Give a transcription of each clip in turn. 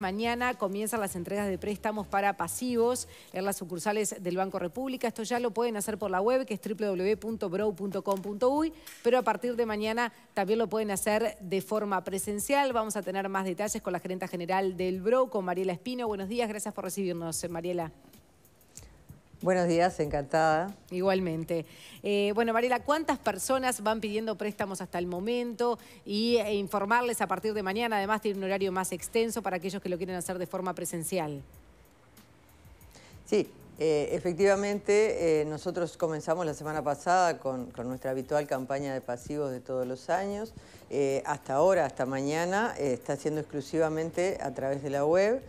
Mañana comienzan las entregas de préstamos para pasivos en las sucursales del Banco República. Esto ya lo pueden hacer por la web, que es www.bro.com.uy, pero a partir de mañana también lo pueden hacer de forma presencial. Vamos a tener más detalles con la gerente general del Bro, con Mariela Espino. Buenos días, gracias por recibirnos, eh, Mariela. Buenos días, encantada. Igualmente. Eh, bueno, Mariela, ¿cuántas personas van pidiendo préstamos hasta el momento? Y e informarles a partir de mañana, además tiene un horario más extenso para aquellos que lo quieren hacer de forma presencial. Sí, eh, efectivamente, nosotros comenzamos la semana pasada con, con, nuestra habitual campaña de pasivos de todos los años. hasta ahora, hasta mañana, está siendo exclusivamente a través de la web.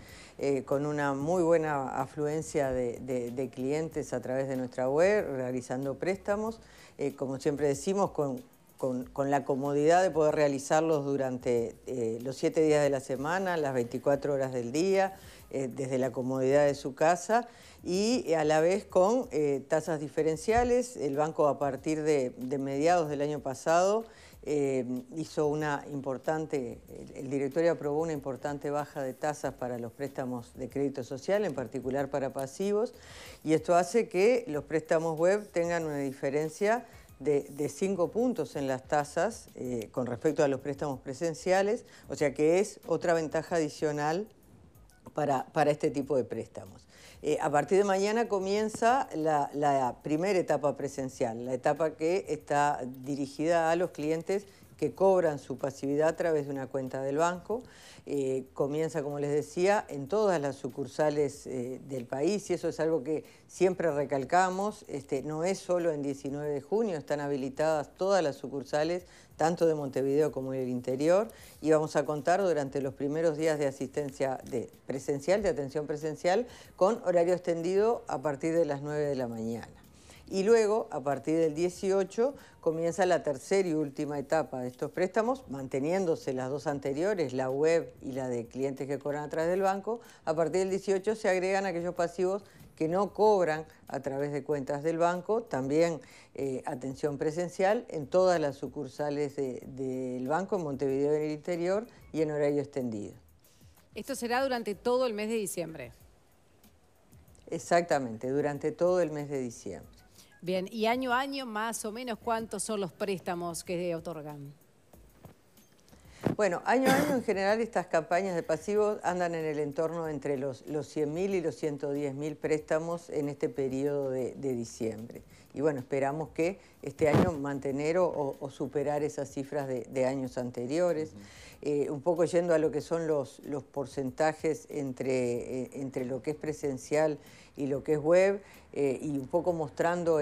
Eh, con una muy buena afluencia de, clientes a través de nuestra web, realizando préstamos, eh, como siempre decimos, con con, la comodidad de poder realizarlos durante eh, los siete días de la semana, las 24 horas del día, eh, desde la comodidad de su casa y eh, a la vez con tasas diferenciales. El banco a partir de, mediados del año pasado hizo una importante, el directorio aprobó una importante baja de tasas para los préstamos de crédito social, en particular para pasivos, y esto hace que los préstamos web tengan una diferencia de, cinco puntos en las tasas eh, con respecto a los préstamos presenciales, o sea que es otra ventaja adicional para, este tipo de préstamos. Eh, a partir de mañana comienza la primera etapa presencial, la etapa que está dirigida a los clientes que cobran su pasividad a través de una cuenta del banco. Eh, comienza, como les decía, en todas las sucursales eh, del país y eso es algo que siempre recalcamos. Este, no es solo en 19 de junio, están habilitadas todas las sucursales, tanto de Montevideo como en el interior, y vamos a contar durante los primeros días de asistencia presencial, de atención presencial, con horario extendido a partir de las 9 de la mañana. Y luego, a partir del 18, comienza la tercera y última etapa de estos préstamos, manteniéndose las dos anteriores, la web y la de clientes que cobran a través del banco. A partir del 18 se agregan aquellos pasivos que no cobran a través de cuentas del banco, también eh, atención presencial en todas las sucursales del banco en Montevideo en el interior y en horario extendido. Esto será durante todo el mes de diciembre. Exactamente, durante todo el mes de diciembre. Bien, y año a año más o menos cuántos son los préstamos que otorgan. Bueno, año a año en general estas campañas de pasivos andan en el entorno entre los, 100.000 y los 110.000 préstamos en este periodo de, diciembre. Y bueno, esperamos que este año mantener o, superar esas cifras de, años anteriores. Eh, un poco yendo a lo que son los, porcentajes eh, entre, lo que es presencial y lo que es web, eh, y un poco mostrando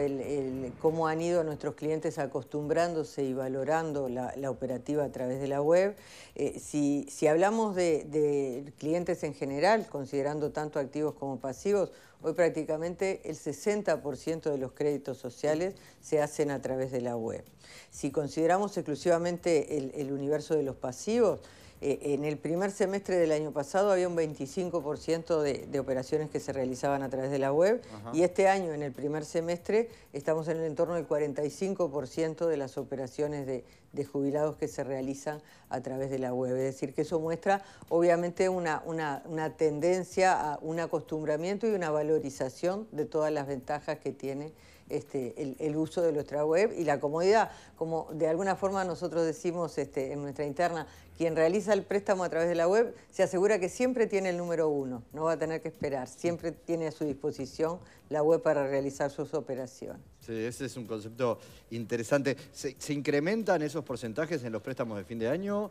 cómo han ido nuestros clientes acostumbrándose y valorando la operativa a través de la web. Eh, si, si, hablamos de clientes en general, considerando tanto activos como pasivos, Hoy prácticamente el 60% de los créditos sociales se hacen a través de la web. Si consideramos exclusivamente el, universo de los pasivos, eh, en el primer semestre del año pasado había un 25% de, operaciones que se realizaban a través de la web y este año, en el primer semestre, estamos en el entorno del 45% de las operaciones de, jubilados que se realizan a través de la web. Es decir, que eso muestra obviamente una, una, tendencia a un acostumbramiento y una valorización de todas las ventajas que tiene este, el, uso de nuestra web y la comodidad. Como de alguna forma nosotros decimos este, en nuestra interna, quien realiza el préstamo a través de la web se asegura que siempre tiene el número uno, no va a tener que esperar, siempre tiene a su disposición la web para realizar sus operaciones. Sí, ese es un concepto interesante. se incrementan esos porcentajes en los préstamos de fin de año?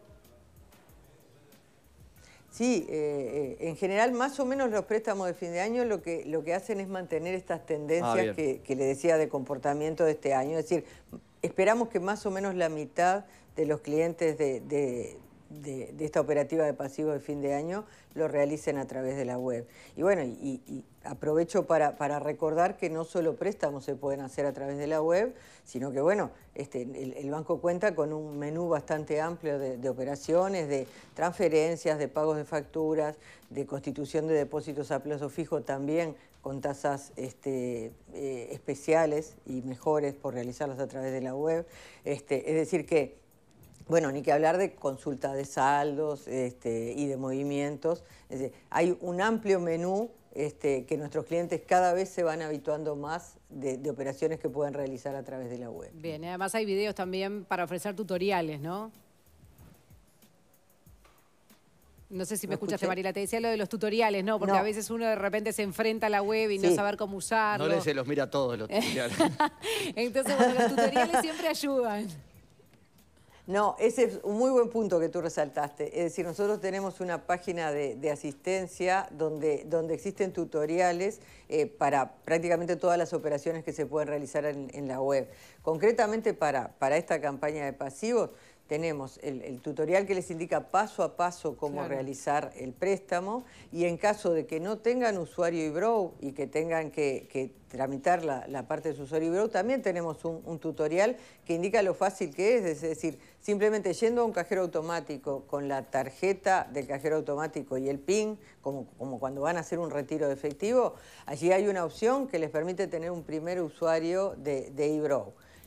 Sí, eh, eh, en general más o menos los préstamos de fin de año lo que, lo que hacen es mantener estas tendencias ah, que, que, le decía de comportamiento de este año. Es decir, esperamos que más o menos la mitad de los clientes de, de, esta operativa de pasivo de fin de año lo realicen a través de la web. Y bueno, y, aprovecho para, recordar que no solo préstamos se pueden hacer a través de la web, sino que bueno, este, el, banco cuenta con un menú bastante amplio de, operaciones, de transferencias, de pagos de facturas, de constitución de depósitos a plazo fijo también con tasas este, eh, especiales y mejores por realizarlas a través de la web. Este, es decir que bueno, ni que hablar de consulta de saldos este, y de movimientos. hay un amplio menú este, que nuestros clientes cada vez se van habituando más de, operaciones que pueden realizar a través de la web. Bien, además hay videos también para ofrecer tutoriales, ¿no? No sé si me, escuchaste, Mariela. Te decía lo de los tutoriales, ¿no? Porque a veces uno de repente se enfrenta a la web y no saber cómo usarlo. No le se los mira todos los tutoriales. Entonces, bueno, los tutoriales siempre ayudan. No, ese es un muy buen punto que tú resaltaste. Es decir, nosotros tenemos una página de, asistencia donde, donde existen tutoriales eh, para prácticamente todas las operaciones que se pueden realizar en, la web. Concretamente para esta campaña de pasivos, tenemos el, tutorial que les indica paso a paso cómo realizar el préstamo y en caso de que no tengan usuario ibrow y que tengan que, tramitar la, parte de su usuario y también tenemos un, tutorial que indica lo fácil que es, es decir, simplemente yendo a un cajero automático con la tarjeta del cajero automático y el PIN, como, cuando van a hacer un retiro de efectivo, allí hay una opción que les permite tener un primer usuario de, de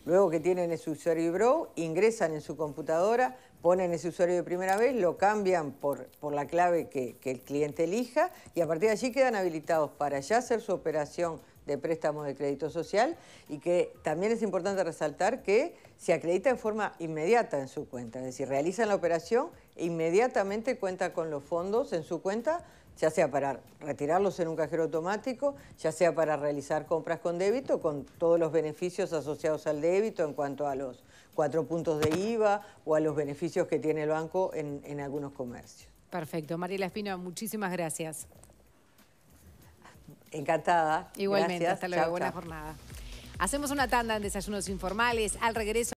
Luego que tienen ese usuario y ingresan en su computadora, ponen ese usuario de primera vez, lo cambian por, la clave que el cliente elija y a partir de allí quedan habilitados para ya hacer su operación de préstamos de crédito social y que también es importante resaltar que se acredita en forma inmediata en su cuenta, es decir, realizan la operación e inmediatamente cuenta con los fondos en su cuenta, ya sea para retirarlos en un cajero automático, ya sea para realizar compras con débito, con todos los beneficios asociados al débito en cuanto a los cuatro puntos de IVA o a los beneficios que tiene el banco en, algunos comercios. Perfecto. María Espino, muchísimas gracias. Encantada. Igualmente, hasta luego. Buena jornada. Hacemos una tanda en Desayunos Informales. Al regreso.